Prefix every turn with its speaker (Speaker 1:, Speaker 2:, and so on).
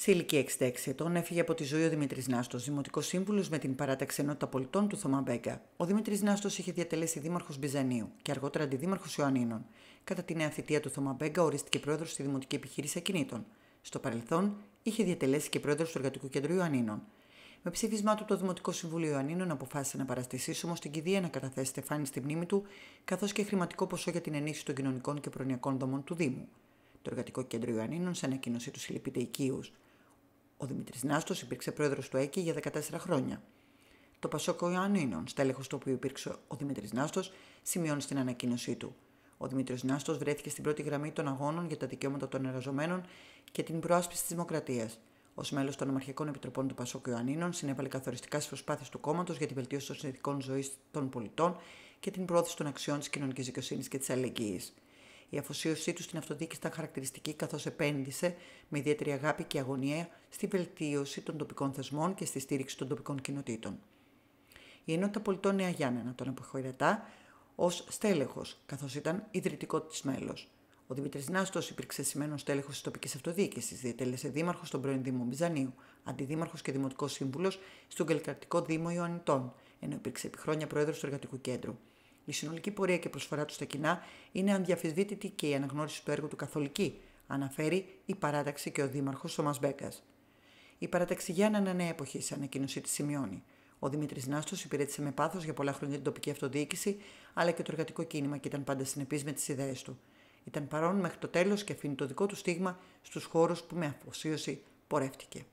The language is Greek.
Speaker 1: Σε ηλικία 66 ετών έφυγε από τη ζωή ο Δημήτρης Νάστος, δημοτικός σύμβουλος με την παράταξη ενότητα πολιτών του Θωμά Μπέγκα. Ο Δημήτρης Νάστος είχε διατελέσει δήμαρχος Μπιζανίου και αργότερα αντιδήμαρχος Ιωαννίνων. Κατά τη νέα θητεία του Θωμά Μπέγκα ορίστηκε πρόεδρος στη Δημοτική Επιχείρηση Ακινήτων. Στο παρελθόν είχε διατελέσει και πρόεδρος του Εργατικού Κέντρου Ιωαννίνων. Με ψήφισμά του, το Δημοτικό Συμβούλιο Ιωαννίνων αποφάσισε να παραστήσει όμω την κηδεία να καταθέσει στεφάνι στη μνήμη του, καθώς και χρηματικό ποσό για την ενίσχυση των κοινωνικών και προνοιακών δομών του Δήμου. Το Εργατικό Κέντρο Ιωαννίνων, σε ανακοίνωσή του, συλληπείται ο Δημήτρης Νάστος υπήρξε πρόεδρος του ΕΚΙ για 14 χρόνια. Το Πασόκο Ιωαννίνων, στέλεχος του οποίου υπήρξε ο Δημήτρης Νάστος, σημειώνει στην ανακοίνωσή του. Ο Δημήτρης Νάστος βρέθηκε στην πρώτη γραμμή των αγώνων για τα δικαιώματα των εργαζομένων και την προάσπιση της δημοκρατίας. Ως μέλος των Ομαρχιακών Επιτροπών του Πασόκ Ιωαννίνων, συνέβαλε καθοριστικά στις προσπάθειες του κόμματος για τη βελτίωση των συνθηκών ζωής των πολιτών και την πρόθεση των αξιών της κοινωνικής δικαιοσύνης και της αλληλεγγύης. Η αφοσίωσή του στην αυτοδιοίκηση ήταν χαρακτηριστική καθώς επένδυσε με ιδιαίτερη αγάπη και αγωνία στη βελτίωση των τοπικών θεσμών και στη στήριξη των τοπικών κοινοτήτων. Η Ενότητα Πολιτών Νέα Γιάννενα τον αποχαιρετά ως στέλεχος, καθώς ήταν ιδρυτικό της μέλος. Ο Δημήτρης Νάστος υπήρξε σημαίνο στέλεχος της τοπικής αυτοδιοίκησης, διετέλεσε δήμαρχος στον πρώην Δήμο Μπιζανίου, αντιδήμαρχος και δημοτικός σύμβουλος στον Καλλικρατικό Δήμο Ιωαννητών, ενώ υπήρξε επί χρόνια πρόεδρος του Εργατικού Κέντρου. Η συνολική πορεία και προσφορά του στα κοινά είναι ανδιαφεσβήτητη και η αναγνώριση του έργου του καθολική, αναφέρει η παράταξη και ο δήμαρχος Σόμα Η παράταξη έναν νέα εποχή, σε ανακοίνωσή της σημειώνει. Ο Δημήτρης Νάστος υπηρέτησε με πάθος για πολλά χρόνια την τοπική αυτοδιοίκηση, αλλά και το εργατικό κίνημα και ήταν πάντα συνεπής με τις ιδέες του. Ήταν παρόν μέχρι το τέλος και αφήνει το δικό του στίγμα στους χώρους που με αφοσίωση πορεύτηκε.